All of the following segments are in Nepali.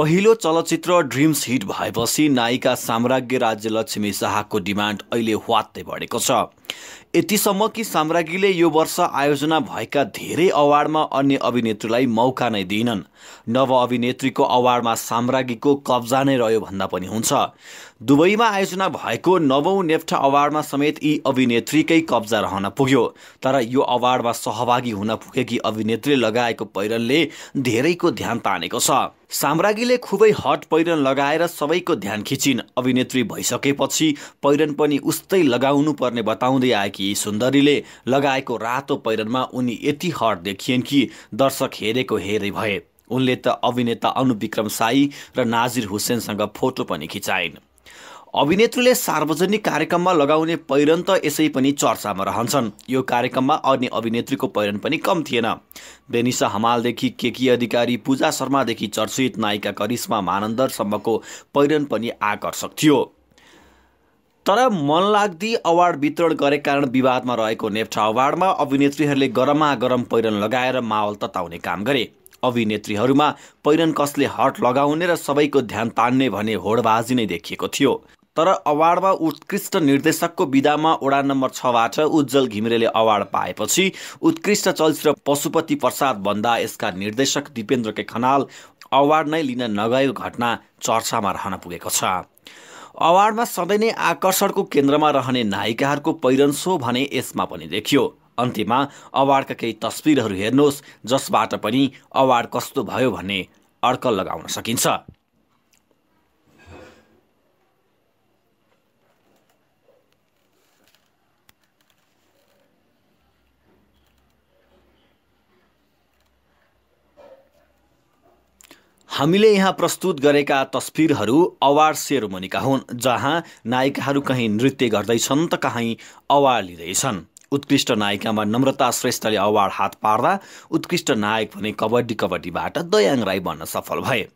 पहिलो चलचित्र ड्रिम्स हिट भएपछि नायिका साम्राज्ञ लक्ष्मी शाहको डिमान्ड अहिले वात्तै बढेको छ यतिसम्म कि साम्राज्ञीले यो वर्ष आयोजना भएका धेरै अवार्डमा अन्य अभिनेत्रीलाई मौका नै दिएनन् नव अभिनेत्रीको अवार्डमा साम्राज्ञीको कब्जा नै रह्यो भन्दा पनि हुन्छ दुबईमा आयोजना भएको नवौँ नेप्ठा अवार्डमा समेत यी अभिनेत्रीकै कब्जा रहन पुग्यो तर यो अवार्डमा सहभागी हुन पुगेकी अभिनेत्री लगाएको पहिरनले धेरैको ध्यान तानेको छ साम्रागीले खुबै हट पहिरन लगाएर सबैको ध्यान खिचिन् अभिनेत्री भइसकेपछि पहिरन पनि उस्तै लगाउनु पर्ने बताउँदै आएकी सुन्दरीले लगाएको रातो पहिरनमा उनी यति हट देखिएन् कि दर्शक हेरेको हेरै भए उनले त अभिनेता अनुविक्रम साई र नाजिर हुसेनसँग फोटो पनि खिचाइन् अभिनेत्रीले सार्वजनिक कार्यक्रममा लगाउने पहिरन त यसै पनि चर्चामा रहन्छन् यो कार्यक्रममा अन्य अभिनेत्रीको पहिरन पनि कम थिएन बेनिसा हमालदेखि केकी अधिकारी पूजा शर्मादेखि चर्चित नायिका करिश्मा मानन्दरसम्मको पहिरन पनि आकर्षक थियो तर मनलाग्दी अवार्ड वितरण गरे कारण विवादमा रहेको नेप्ठा अवार्डमा अभिनेत्रीहरूले गरममा गरम पहिरन लगाएर माहौल तताउने काम गरे अभिनेत्रीहरूमा पहिरन कसले हट लगाउने र सबैको ध्यान तान्ने भने होडबाजी नै देखिएको थियो तर अवार्डमा उत्कृष्ट निर्देशकको विधामा ओडा नम्बर छबाट उज्जवल घिमिरेले अवार्ड पाएपछि उत्कृष्ट चलचित्र पशुपति प्रसाद भन्दा यसका निर्देशक दिपेन्द्र के खनाल अवार्ड नै लिन नगएको घटना चर्चामा रहन पुगेको छ अवार्डमा सधैँ नै आकर्षणको केन्द्रमा रहने नायिकाहरूको पहिरन सो भने यसमा पनि देखियो अन्त्यमा अवार्डका केही तस्विरहरू हेर्नुहोस् जसबाट पनि अवार्ड कस्तो भयो भन्ने अड्कल लगाउन सकिन्छ हामीले यहाँ प्रस्तुत गरेका तस्विरहरू अवार्ड सेरोमोनीका हुन् जहाँ नायिकाहरू कहीँ नृत्य गर्दैछन् त कहीँ अवार्ड लिँदैछन् उत्कृष्ट नायिकामा नम्रता श्रेष्ठले अवार्ड हात पार्दा उत्कृष्ट नायक भने कबड्डी कबड्डीबाट दयाङ राई बन्न सफल भए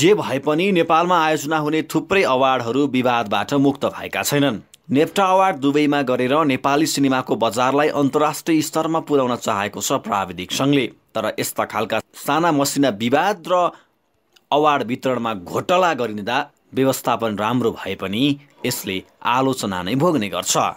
जे भए पनि नेपालमा आयोजना हुने थुप्रै अवार्डहरू विवादबाट मुक्त भएका छैनन् नेप्टा अवार्ड दुबईमा गरेर नेपाली सिनेमाको बजारलाई अन्तर्राष्ट्रिय स्तरमा पुर्याउन चाहेको छ प्राविधिक सङ्घले तर यस्ता खालका साना मसिना विवाद र अवार्ड वितरणमा घोटला गरिँदा व्यवस्थापन राम्रो भए पनि यसले आलोचना नै भोग्ने गर्छ